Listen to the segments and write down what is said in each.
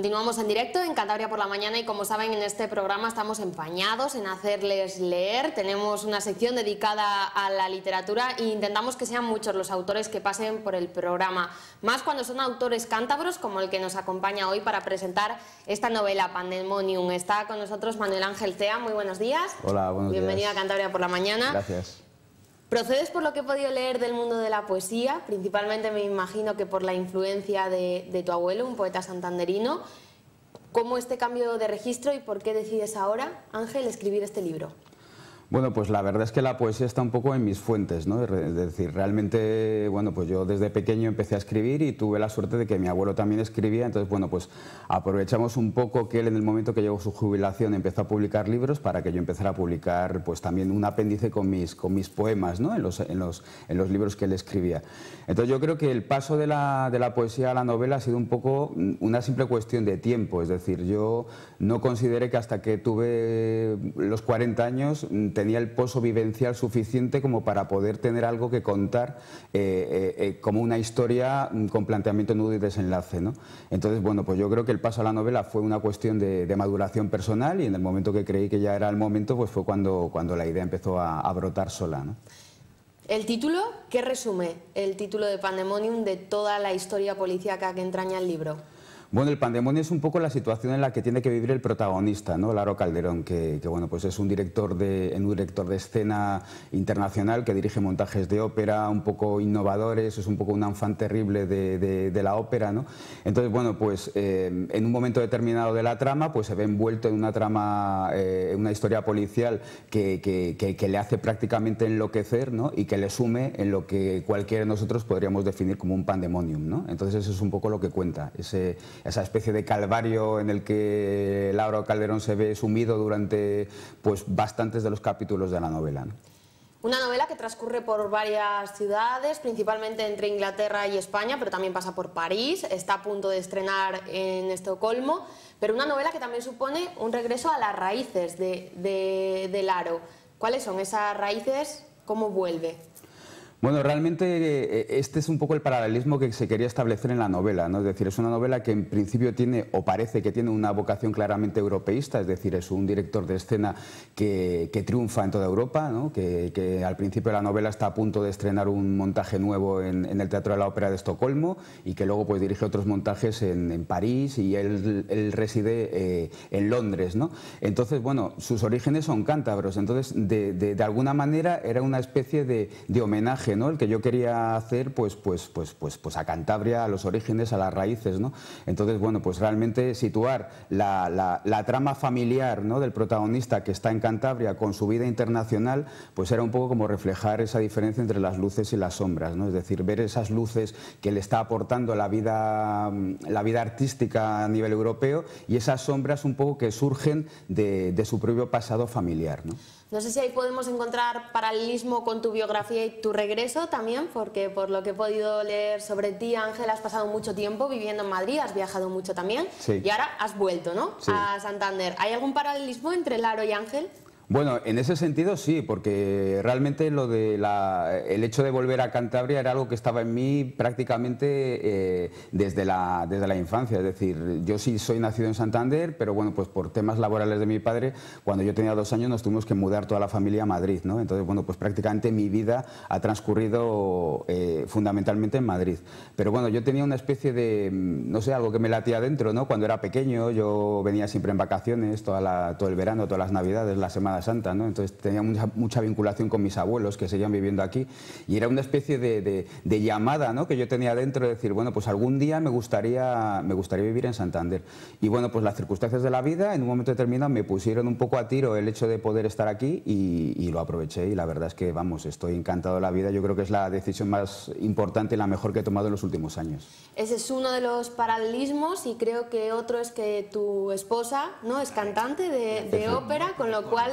Continuamos en directo en Cantabria por la mañana y como saben en este programa estamos empañados en hacerles leer. Tenemos una sección dedicada a la literatura e intentamos que sean muchos los autores que pasen por el programa. Más cuando son autores cántabros como el que nos acompaña hoy para presentar esta novela Pandemonium. Está con nosotros Manuel Ángel Tea. Muy buenos días. Hola, buenos días. Bienvenido a Cantabria por la mañana. Gracias. Procedes, por lo que he podido leer, del mundo de la poesía, principalmente me imagino que por la influencia de, tu abuelo, un poeta santanderino. ¿Cómo este cambio de registro y por qué decides ahora, Ángel, escribir este libro? Bueno, pues la verdad es que la poesía está un poco en mis fuentes, ¿no? Es decir, realmente, bueno, pues yo desde pequeño empecé a escribir y tuve la suerte de que mi abuelo también escribía, entonces, bueno, pues aprovechamos un poco que él en el momento que llegó su jubilación empezó a publicar libros para que yo empezara a publicar, pues también un apéndice con mis, con mis poemas, ¿no? En los, en los, libros que él escribía. Entonces, yo creo que el paso de la, de la poesía a la novela ha sido un poco una simple cuestión de tiempo, es decir, yo no consideré que hasta que tuve los 40 años tenía el pozo vivencial suficiente como para poder tener algo que contar eh, eh, eh, como una historia mm, con planteamiento nudo y desenlace. Entonces, bueno, pues yo creo que el paso a la novela fue una cuestión de, maduración personal y en el momento que creí que ya era el momento, pues fue cuando, cuando la idea empezó a, brotar sola. El título, ¿qué resume el título de Pandemonium de toda la historia policíaca que entraña el libro? Bueno, el pandemonio es un poco la situación en la que tiene que vivir el protagonista, ¿no? Laro Calderón, que, bueno, pues es un director de, un director de escena internacional que dirige montajes de ópera, un poco innovadores, es un poco un anfán terrible de, la ópera, ¿no? Entonces, bueno, pues eh, en un momento determinado de la trama, pues se ve envuelto en una trama, eh, una historia policial que, le hace prácticamente enloquecer, ¿no? Y que le sume en lo que cualquiera de nosotros podríamos definir como un pandemonium, ¿no? Entonces eso es un poco lo que cuenta, ese esa especie de calvario en el que Laura Calderón se ve sumido durante pues, bastantes de los capítulos de la novela. Una novela que transcurre por varias ciudades, principalmente entre Inglaterra y España, pero también pasa por París, está a punto de estrenar en Estocolmo, pero una novela que también supone un regreso a las raíces de, de, del aro. ¿Cuáles son esas raíces? ¿Cómo vuelve? Bueno, realmente eh, este es un poco el paralelismo que se quería establecer en la novela, ¿no? Es decir, es una novela que en principio tiene, o parece que tiene una vocación claramente europeísta, es decir, es un director de escena que, triunfa en toda Europa, ¿no? que, al principio de la novela está a punto de estrenar un montaje nuevo en, el Teatro de la Ópera de Estocolmo y que luego pues, dirige otros montajes en, París y él, reside eh, en Londres, ¿no? Entonces, bueno, sus orígenes son cántabros, entonces de, alguna manera era una especie de homenaje ¿no? El que yo quería hacer, pues, pues, pues, pues, pues a Cantabria, a los orígenes, a las raíces, ¿no? Entonces, bueno, pues realmente situar la, la, trama familiar ¿no? del protagonista que está en Cantabria con su vida internacional, pues era un poco como reflejar esa diferencia entre las luces y las sombras, ¿no? Es decir, ver esas luces que le está aportando la vida, mm, la vida artística a nivel europeo y esas sombras un poco que surgen de, de su propio pasado familiar, ¿no? No sé si ahí podemos encontrar paralelismo con tu biografía y tu regreso eso también, porque por lo que he podido leer sobre ti, Ángel, has pasado mucho tiempo viviendo en Madrid, has viajado mucho también y ahora has vuelto ¿no? a Santander. ¿Hay algún paralelismo entre Laro y Ángel? Bueno, en ese sentido sí, porque realmente lo de la, el hecho de volver a Cantabria era algo que estaba en mí prácticamente eh, desde, la, desde la infancia. Es decir, yo sí soy nacido en Santander, pero bueno, pues por temas laborales de mi padre, cuando yo tenía dos años nos tuvimos que mudar toda la familia a Madrid, ¿no? Entonces, bueno, pues prácticamente mi vida ha transcurrido eh, fundamentalmente en Madrid. Pero bueno, yo tenía una especie de, no sé, algo que me latía dentro, ¿no? Cuando era pequeño yo venía siempre en vacaciones, toda todo el verano, todas las navidades, las semanas Santa, Entonces tenía mucha, vinculación con mis abuelos que seguían viviendo aquí y era una especie de, llamada, ¿no? Que yo tenía dentro de decir, bueno, pues algún día me gustaría, me gustaría vivir en Santander. Y bueno, pues las circunstancias de la vida en un momento determinado me pusieron un poco a tiro el hecho de poder estar aquí y, lo aproveché y la verdad es que, vamos, estoy encantado de la vida. Yo creo que es la decisión más importante y la mejor que he tomado en los últimos años. Ese es uno de los paralelismos y creo que otro es que tu esposa, ¿no? Es cantante de, de ópera, con lo cual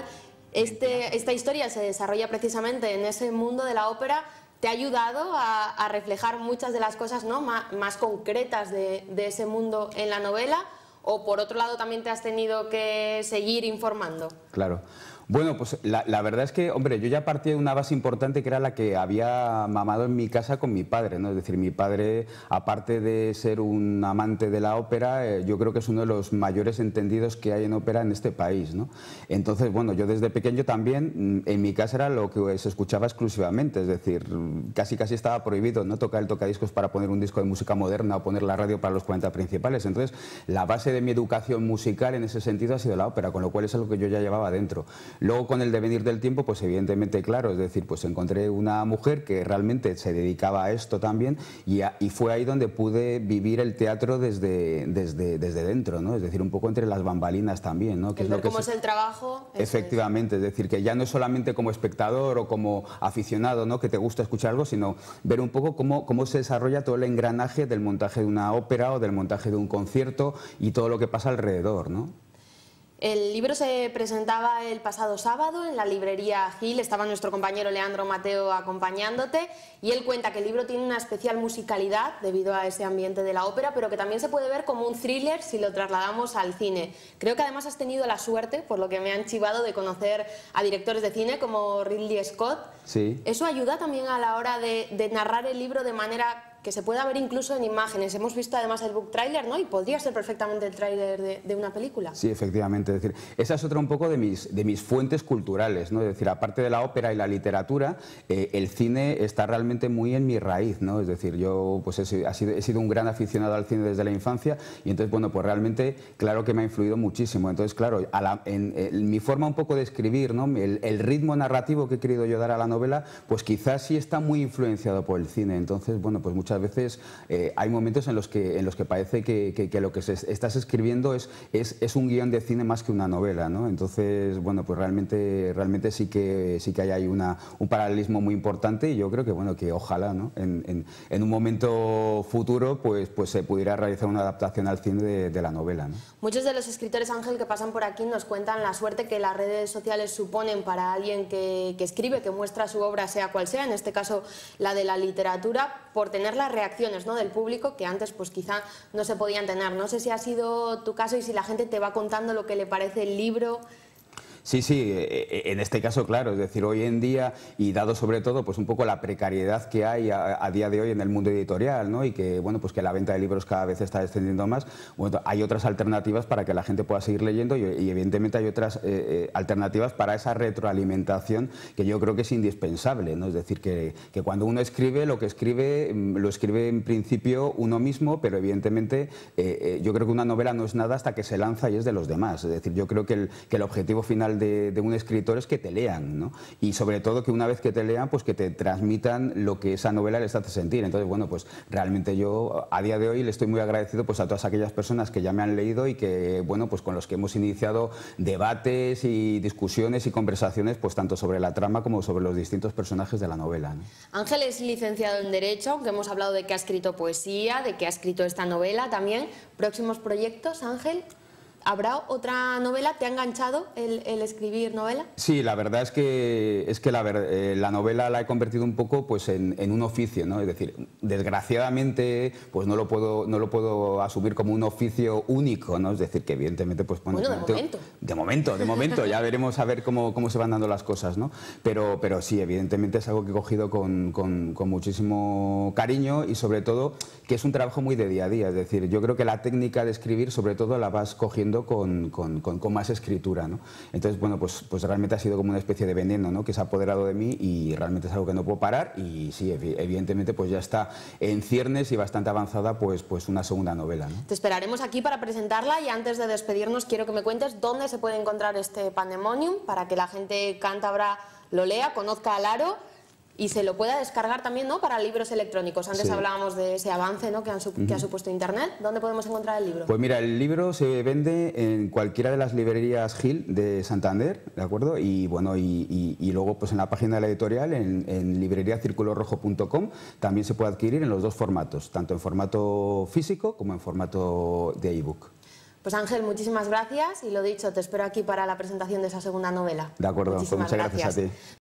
este, esta historia se desarrolla precisamente en ese mundo de la ópera. Te ha ayudado a, reflejar muchas de las cosas ¿no? más, concretas de ese mundo en la novela o por otro lado también te has tenido que seguir informando? Claro. Bueno, pues la, verdad es que, hombre, yo ya partí de una base importante que era la que había mamado en mi casa con mi padre, ¿no? Es decir, mi padre, aparte de ser un amante de la ópera, eh, yo creo que es uno de los mayores entendidos que hay en ópera en este país, ¿no? Entonces, bueno, yo desde pequeño también, mm, en mi casa era lo que se escuchaba exclusivamente, es decir, casi casi estaba prohibido no tocar el tocadiscos para poner un disco de música moderna o poner la radio para los 40 principales. Entonces, la base de mi educación musical en ese sentido ha sido la ópera, con lo cual es algo que yo ya llevaba dentro. Luego con el devenir del tiempo, pues evidentemente, claro, es decir, pues encontré una mujer que realmente se dedicaba a esto también y, fue ahí donde pude vivir el teatro desde, desde, dentro, ¿no? Es decir, un poco entre las bambalinas también, ¿no? Que es lo que cómo es, el trabajo. Efectivamente, es. decir, que ya no es solamente como espectador o como aficionado, ¿no? Que te gusta escuchar algo, sino ver un poco cómo, cómo se desarrolla todo el engranaje del montaje de una ópera o del montaje de un concierto y todo lo que pasa alrededor, ¿no? El libro se presentaba el pasado sábado en la librería Gil, estaba nuestro compañero Leandro Mateo acompañándote y él cuenta que el libro tiene una especial musicalidad debido a ese ambiente de la ópera, pero que también se puede ver como un thriller si lo trasladamos al cine. Creo que además has tenido la suerte, por lo que me han chivado, de conocer a directores de cine como Ridley Scott. Sí. ¿Eso ayuda también a la hora de, de narrar el libro de manera que se pueda ver incluso en imágenes. Hemos visto además el book trailer, ¿no? Y podría ser perfectamente el trailer de, una película. Sí, efectivamente. decir, esa es otra un poco de mis, de mis fuentes culturales, ¿no? Es decir, aparte de la ópera y la literatura, eh, el cine está realmente muy en mi raíz, ¿no? Es decir, yo pues he sido, un gran aficionado al cine desde la infancia y entonces, bueno, pues realmente, claro que me ha influido muchísimo. Entonces, claro, mi forma un poco de escribir, ¿no? El, el ritmo narrativo que he querido yo dar a la novela, pues quizás sí está muy influenciado por el cine. Entonces, bueno, pues muchas a veces eh, hay momentos en los que, en los que parece que, lo que se estás escribiendo es, es, un guión de cine más que una novela, ¿no? Entonces, bueno, pues realmente, realmente sí que, sí que hay, hay una, un paralelismo muy importante y yo creo que, bueno, que ojalá, ¿no? En, un momento futuro, pues, pues se pudiera realizar una adaptación al cine de, la novela, Muchos de los escritores, Ángel, que pasan por aquí nos cuentan la suerte que las redes sociales suponen para alguien que, que escribe, que muestra su obra, sea cual sea, en este caso la de la literatura, por tener las reacciones ¿no? del público que antes pues quizá no se podían tener. No sé si ha sido tu caso y si la gente te va contando lo que le parece el libro. Sí, sí, eh, eh, en este caso, claro, es decir, hoy en día, y dado sobre todo, pues un poco la precariedad que hay a, día de hoy en el mundo editorial, ¿no? Y que, bueno, pues que la venta de libros cada vez está descendiendo más, hay otras alternativas para que la gente pueda seguir leyendo y, evidentemente hay otras eh, alternativas para esa retroalimentación que yo creo que es indispensable, ¿no? Es decir, que, cuando uno escribe, lo que escribe, mm, lo escribe en principio uno mismo, pero evidentemente yo creo que una novela no es nada hasta que se lanza y es de los demás. Es decir, yo creo que el, que el objetivo final de, un escritor es que te lean, Y sobre todo que una vez que te lean, pues que te transmitan lo que esa novela les hace sentir. Entonces, bueno, pues realmente yo a día de hoy le estoy muy agradecido pues a todas aquellas personas que ya me han leído y que, bueno, pues con los que hemos iniciado debates y discusiones y conversaciones, pues tanto sobre la trama como sobre los distintos personajes de la novela. Ángel es licenciado en Derecho, aunque hemos hablado de que ha escrito poesía, de que ha escrito esta novela también. ¿Próximos proyectos, Ángel? ¿Habrá otra novela? ¿Te ha enganchado el, escribir novela? Sí, la verdad es que, es que la, eh, novela la he convertido un poco pues, en, un oficio, ¿no? Es decir, desgraciadamente pues no lo puedo, no lo puedo asumir como un oficio único, ¿no? Es decir, que evidentemente pues... de momento, De momento, de momento, ya veremos a ver cómo, cómo se van dando las cosas, ¿no? Pero, pero sí, evidentemente es algo que he cogido con, con muchísimo cariño y sobre todo que es un trabajo muy de día a día, es decir, yo creo que la técnica de escribir sobre todo la vas cogiendo con, más escritura. Entonces, bueno, pues, pues realmente ha sido como una especie de veneno ¿no? que se ha apoderado de mí y realmente es algo que no puedo parar y sí, evidentemente pues ya está en ciernes y bastante avanzada pues, pues una segunda novela. Te esperaremos aquí para presentarla y antes de despedirnos quiero que me cuentes dónde se puede encontrar este Pandemonium para que la gente cántabra lo lea, conozca a aro y se lo pueda descargar también ¿no? para libros electrónicos. Antes hablábamos de ese avance que, ha supuesto Internet. ¿Dónde podemos encontrar el libro? Pues mira, el libro se vende en cualquiera de las librerías Gil de Santander, ¿de acuerdo? Y bueno, y, luego pues en la página de la editorial, en, en también se puede adquirir en los dos formatos, tanto en formato físico como en formato de ebook. Pues Ángel, muchísimas gracias y lo dicho, te espero aquí para la presentación de esa segunda novela. De acuerdo, pues, muchas gracias a ti.